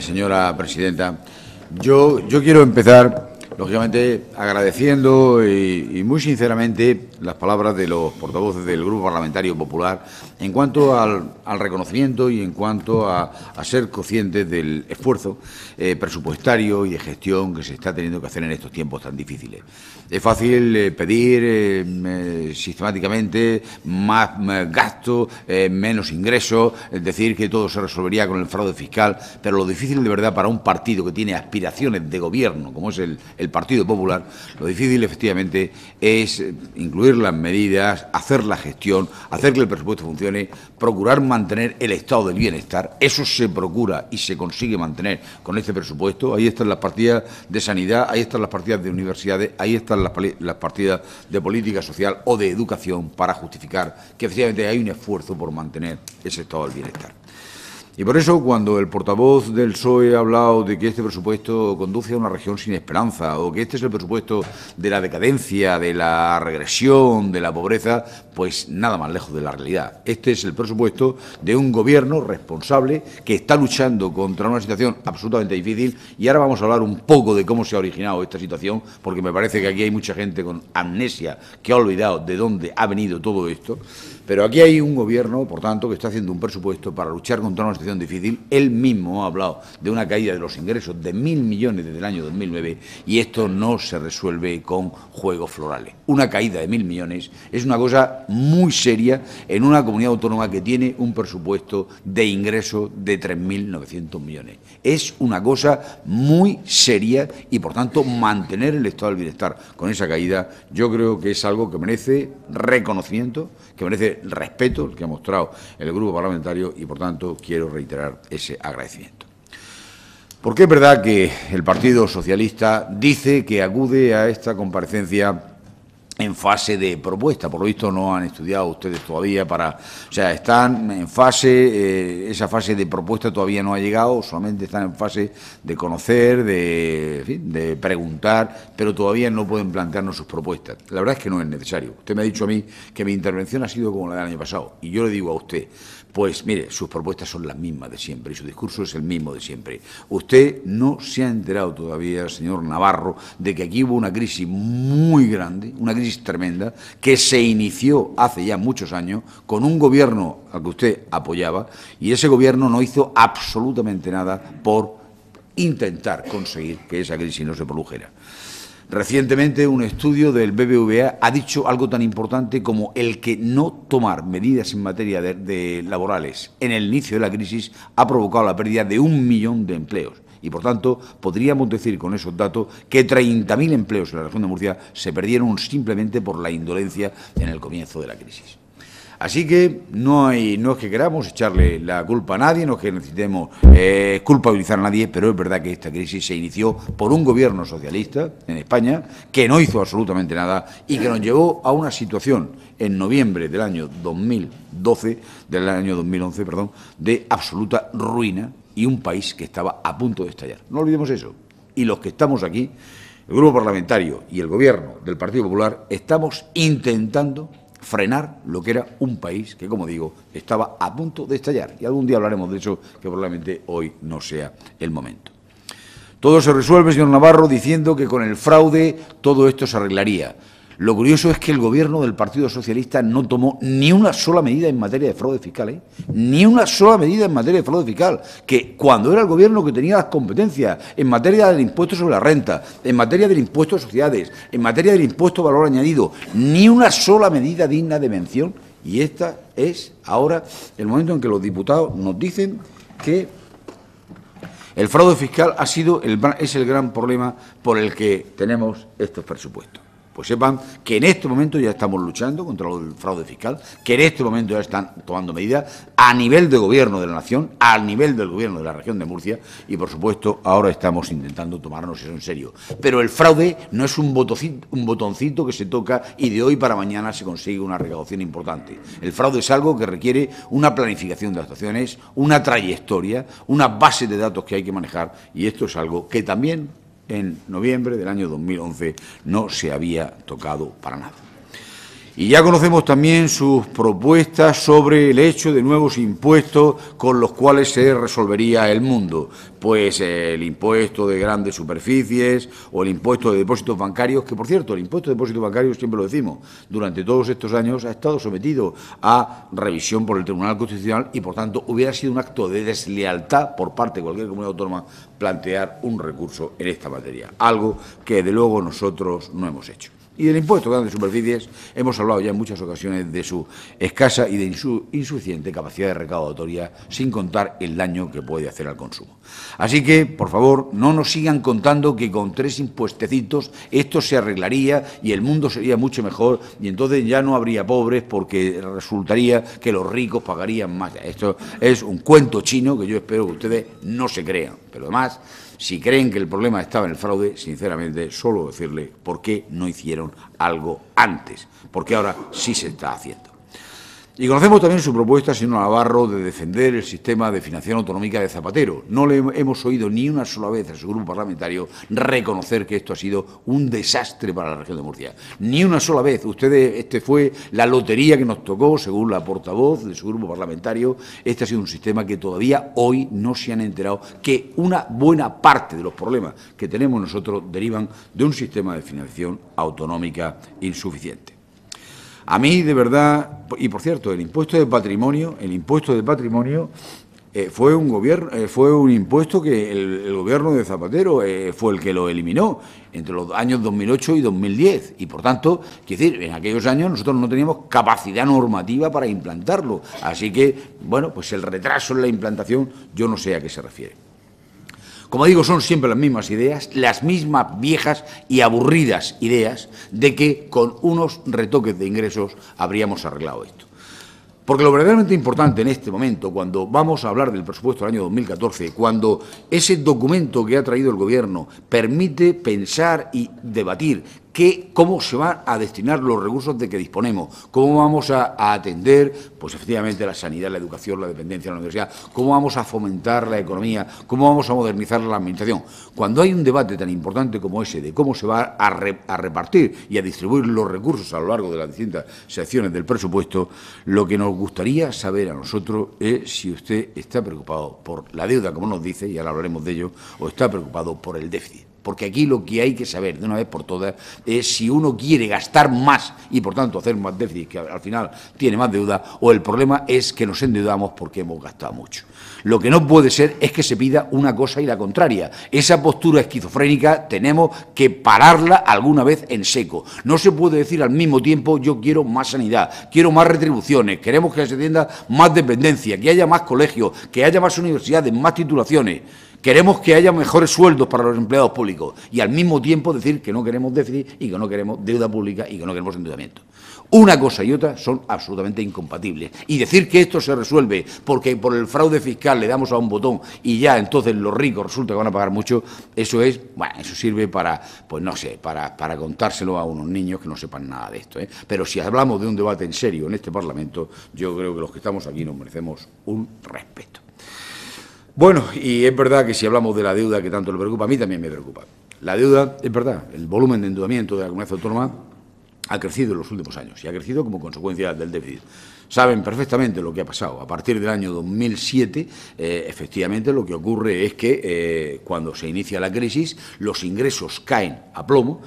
señora presidenta. Yo, yo quiero empezar, lógicamente, agradeciendo y muy sinceramente las palabras de los portavoces del Grupo Parlamentario Popular en cuanto al, reconocimiento y en cuanto a, ser conscientes del esfuerzo eh, presupuestario y de gestión que se está teniendo que hacer en estos tiempos tan difíciles. Es fácil eh, pedir eh, sistemáticamente más, gastos, gasto, menos ingresos, decir que todo se resolvería con el fraude fiscal, pero lo difícil de verdad para un partido que tiene aspiraciones de gobierno, como es el, el Partido Popular, lo difícil efectivamente es incluir las medidas, hacer la gestión, hacer que el presupuesto funcione, procurar mantener el estado del bienestar. Eso se procura y se consigue mantener con este presupuesto. Ahí están las partidas de sanidad, ahí están las partidas de universidades, ahí están las partidas de política social o de educación para justificar que efectivamente hay un esfuerzo por mantener ese estado del bienestar. Y por eso cuando el portavoz del PSOE ha hablado de que este presupuesto conduce a una región sin esperanza o que este es el presupuesto de la decadencia, de la regresión, de la pobreza, pues nada más lejos de la realidad. Este es el presupuesto de un gobierno responsable que está luchando contra una situación absolutamente difícil y ahora vamos a hablar un poco de cómo se ha originado esta situación porque me parece que aquí hay mucha gente con amnesia que ha olvidado de dónde ha venido todo esto. Pero aquí hay un gobierno, por tanto, que está haciendo un presupuesto para luchar contra una situación difícil. Él mismo ha hablado de una caída de los ingresos de mil millones desde el año 2009 y esto no se resuelve con juegos florales. Una caída de mil millones es una cosa muy seria en una comunidad autónoma que tiene un presupuesto de ingresos de 3.900 millones. Es una cosa muy seria y, por tanto, mantener el estado del bienestar con esa caída yo creo que es algo que merece reconocimiento, que merece respeto que ha mostrado el grupo parlamentario y, por tanto, quiero reiterar ese agradecimiento. Porque es verdad que el Partido Socialista dice que acude a esta comparecencia en fase de propuesta. Por lo visto no han estudiado ustedes todavía para... O sea, están en fase, eh, esa fase de propuesta todavía no ha llegado, solamente están en fase de conocer, de, de preguntar, pero todavía no pueden plantearnos sus propuestas. La verdad es que no es necesario. Usted me ha dicho a mí que mi intervención ha sido como la del año pasado, y yo le digo a usted, pues mire, sus propuestas son las mismas de siempre y su discurso es el mismo de siempre. Usted no se ha enterado todavía, señor Navarro, de que aquí hubo una crisis muy grande, una crisis tremenda, que se inició hace ya muchos años con un gobierno al que usted apoyaba y ese gobierno no hizo absolutamente nada por intentar conseguir que esa crisis no se produjera. Recientemente un estudio del BBVA ha dicho algo tan importante como el que no tomar medidas en materia de, laborales en el inicio de la crisis ha provocado la pérdida de un millón de empleos. Y por tanto, podríamos decir con esos datos que 30.000 empleos en la región de Murcia se perdieron simplemente por la indolencia en el comienzo de la crisis. Así que no, hay, no es que queramos echarle la culpa a nadie, no es que necesitemos eh, culpabilizar a nadie, pero es verdad que esta crisis se inició por un gobierno socialista en España que no hizo absolutamente nada y que nos llevó a una situación en noviembre del año 2012, del año 2011, perdón, de absoluta ruina y un país que estaba a punto de estallar. No olvidemos eso. Y los que estamos aquí, el grupo parlamentario y el gobierno del Partido Popular, estamos intentando frenar lo que era un país que, como digo, estaba a punto de estallar. Y algún día hablaremos de eso, que probablemente hoy no sea el momento. Todo se resuelve, señor Navarro, diciendo que con el fraude todo esto se arreglaría. Lo curioso es que el gobierno del Partido Socialista no tomó ni una sola medida en materia de fraude fiscal, ¿eh? ni una sola medida en materia de fraude fiscal, que cuando era el gobierno que tenía las competencias en materia del impuesto sobre la renta, en materia del impuesto a sociedades, en materia del impuesto valor añadido, ni una sola medida digna de mención. Y esta es ahora el momento en que los diputados nos dicen que el fraude fiscal ha sido es el gran problema por el que tenemos estos presupuestos pues sepan que en este momento ya estamos luchando contra el fraude fiscal, que en este momento ya están tomando medidas a nivel de gobierno de la nación, a nivel del gobierno de la región de Murcia y, por supuesto, ahora estamos intentando tomarnos eso en serio. Pero el fraude no es un botoncito que se toca y de hoy para mañana se consigue una recaudación importante. El fraude es algo que requiere una planificación de actuaciones, una trayectoria, una base de datos que hay que manejar y esto es algo que también en noviembre del año 2011 no se había tocado para nada. Y ya conocemos también sus propuestas sobre el hecho de nuevos impuestos con los cuales se resolvería el mundo, pues eh, el impuesto de grandes superficies o el impuesto de depósitos bancarios, que por cierto, el impuesto de depósitos bancarios, siempre lo decimos, durante todos estos años ha estado sometido a revisión por el Tribunal Constitucional y por tanto hubiera sido un acto de deslealtad por parte de cualquier comunidad autónoma plantear un recurso en esta materia, algo que de luego nosotros no hemos hecho. Y del impuesto de grandes superficies hemos hablado ya en muchas ocasiones de su escasa y de su insuficiente capacidad de recaudatoria, sin contar el daño que puede hacer al consumo. Así que, por favor, no nos sigan contando que con tres impuestecitos esto se arreglaría y el mundo sería mucho mejor y entonces ya no habría pobres porque resultaría que los ricos pagarían más. Esto es un cuento chino que yo espero que ustedes no se crean. Pero además... Si creen que el problema estaba en el fraude, sinceramente, solo decirle por qué no hicieron algo antes, porque ahora sí se está haciendo. Y conocemos también su propuesta, señor Navarro, de defender el sistema de financiación autonómica de Zapatero. No le hemos oído ni una sola vez a su grupo parlamentario reconocer que esto ha sido un desastre para la región de Murcia. Ni una sola vez. Ustedes, este fue la lotería que nos tocó, según la portavoz de su grupo parlamentario. Este ha sido un sistema que todavía hoy no se han enterado que una buena parte de los problemas que tenemos nosotros derivan de un sistema de financiación autonómica insuficiente. A mí, de verdad, y por cierto, el impuesto de patrimonio, el impuesto de patrimonio eh, fue un gobierno, eh, fue un impuesto que el, gobierno de Zapatero eh, fue el que lo eliminó entre los años 2008 y 2010 y por tanto, quiero decir, en aquellos años nosotros no teníamos capacidad normativa para implantarlo, así que bueno, pues el retraso en la implantación yo no sé a qué se refiere. Como digo, son siempre las mismas ideas, las mismas viejas y aburridas ideas de que con unos retoques de ingresos habríamos arreglado esto. Porque lo verdaderamente importante en este momento, cuando vamos a hablar del presupuesto del año 2014, cuando ese documento que ha traído el Gobierno permite pensar y debatir cómo se van a destinar los recursos de que disponemos, cómo vamos a, atender, pues efectivamente, la sanidad, la educación, la dependencia, la universidad, cómo vamos a fomentar la economía, cómo vamos a modernizar la administración. Cuando hay un debate tan importante como ese de cómo se va a, a repartir y a distribuir los recursos a lo largo de las distintas secciones del presupuesto, lo que nos gustaría saber a nosotros es si usted está preocupado por la deuda, como nos dice, y ahora hablaremos de ello, o está preocupado por el déficit. Porque aquí lo que hay que saber de una vez por todas es si uno quiere gastar más y por tanto hacer más déficit, que al final tiene más deuda, o el problema es que nos endeudamos porque hemos gastado mucho. Lo que no puede ser es que se pida una cosa y la contraria. Esa postura esquizofrénica tenemos que pararla alguna vez en seco. No se puede decir al mismo tiempo yo quiero más sanidad, quiero más retribuciones, queremos que se tienda más dependencia, que haya más colegios, que haya más universidades, más titulaciones. Queremos que haya mejores sueldos para los empleados públicos y al mismo tiempo decir que no queremos déficit y que no queremos deuda pública y que no queremos endeudamiento. Una cosa y otra son absolutamente incompatibles. Y decir que esto se resuelve porque por el fraude fiscal le damos a un botón y ya entonces los ricos resulta que van a pagar mucho, eso es, bueno, eso sirve para, pues no sé, para, para contárselo a unos niños que no sepan nada de esto. ¿eh? Pero si hablamos de un debate en serio en este Parlamento, yo creo que los que estamos aquí nos merecemos un respeto. Bueno, y es verdad que si hablamos de la deuda que tanto le preocupa, a mí también me preocupa. La deuda, es verdad, el volumen de endeudamiento de la comunidad autónoma ha crecido en los últimos años y ha crecido como consecuencia del déficit. Saben perfectamente lo que ha pasado. A partir del año 2007, eh, efectivamente, lo que ocurre es que eh, cuando se inicia la crisis, los ingresos caen a plomo,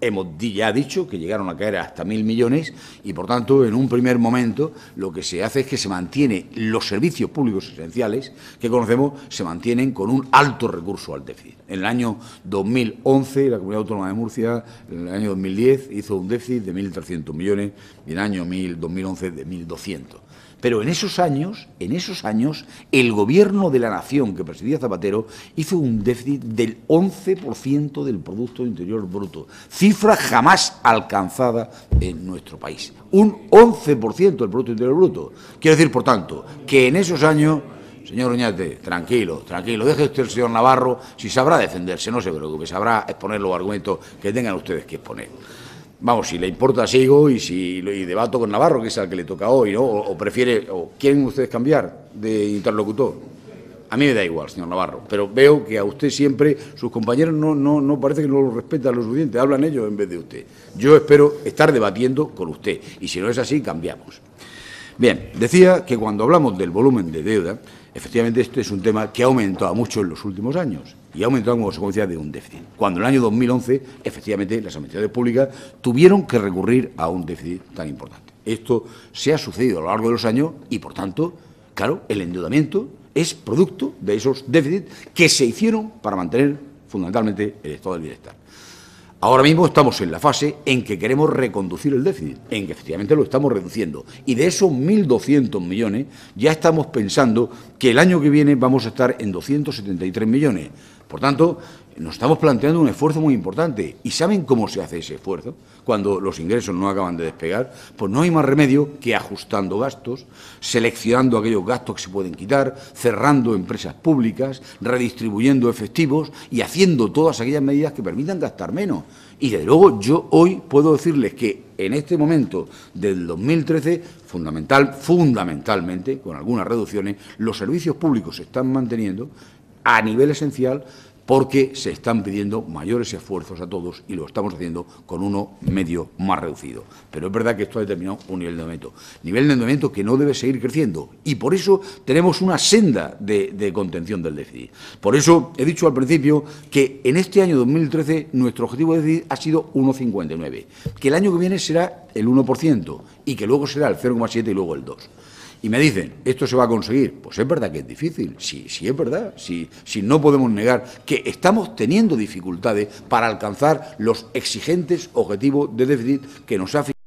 hemos ya dicho que llegaron a caer hasta mil millones y, por tanto, en un primer momento lo que se hace es que se mantiene los servicios públicos esenciales que conocemos, se mantienen con un alto recurso al déficit. En el año 2011, la Comunidad Autónoma de Murcia, en el año 2010, hizo un déficit de 1.300 millones y en el año 2011 de 1.200. Pero en esos años, en esos años, el gobierno de la nación que presidía Zapatero hizo un déficit del 11% del Producto Interior Bruto cifra jamás alcanzada en nuestro país. Un 11% del Producto Interior Bruto. Quiero decir, por tanto, que en esos años, señor Uñate, tranquilo, tranquilo, deje usted el señor Navarro, si sabrá defenderse, no sé, lo que sabrá exponer los argumentos que tengan ustedes que exponer. Vamos, si le importa sigo y si debato con Navarro, que es al que le toca hoy, ¿no? O, o prefiere, o quieren ustedes cambiar de interlocutor. A mí me da igual, señor Navarro, pero veo que a usted siempre sus compañeros no, no, no parece que no lo respetan lo suficiente, hablan ellos en vez de usted. Yo espero estar debatiendo con usted y si no es así, cambiamos. Bien, decía que cuando hablamos del volumen de deuda, efectivamente este es un tema que ha aumentado mucho en los últimos años y ha aumentado como consecuencia de un déficit. Cuando en el año 2011, efectivamente, las administraciones públicas tuvieron que recurrir a un déficit tan importante. Esto se ha sucedido a lo largo de los años y, por tanto, claro, el endeudamiento es producto de esos déficits que se hicieron para mantener fundamentalmente el estado del bienestar. Ahora mismo estamos en la fase en que queremos reconducir el déficit, en que efectivamente lo estamos reduciendo. Y de esos 1.200 millones ya estamos pensando que el año que viene vamos a estar en 273 millones. Por tanto, nos estamos planteando un esfuerzo muy importante. ¿Y saben cómo se hace ese esfuerzo? Cuando los ingresos no acaban de despegar, pues no hay más remedio que ajustando gastos, seleccionando aquellos gastos que se pueden quitar, cerrando empresas públicas, redistribuyendo efectivos y haciendo todas aquellas medidas que permitan gastar menos. Y desde luego yo hoy puedo decirles que en este momento del 2013, fundamental, fundamentalmente, con algunas reducciones, los servicios públicos se están manteniendo a nivel esencial porque se están pidiendo mayores esfuerzos a todos y lo estamos haciendo con uno medio más reducido. Pero es verdad que esto ha determinado un nivel de endeudamiento, nivel de endeudamiento que no debe seguir creciendo y por eso tenemos una senda de, contención del déficit. Por eso he dicho al principio que en este año 2013 nuestro objetivo de déficit ha sido 1,59, que el año que viene será el 1% y que luego será el 0,7 y luego el 2% y me dicen, esto se va a conseguir, pues es verdad que es difícil, sí, sí es verdad, si no podemos negar que estamos teniendo dificultades para alcanzar los exigentes objetivos de déficit que nos ha fijado.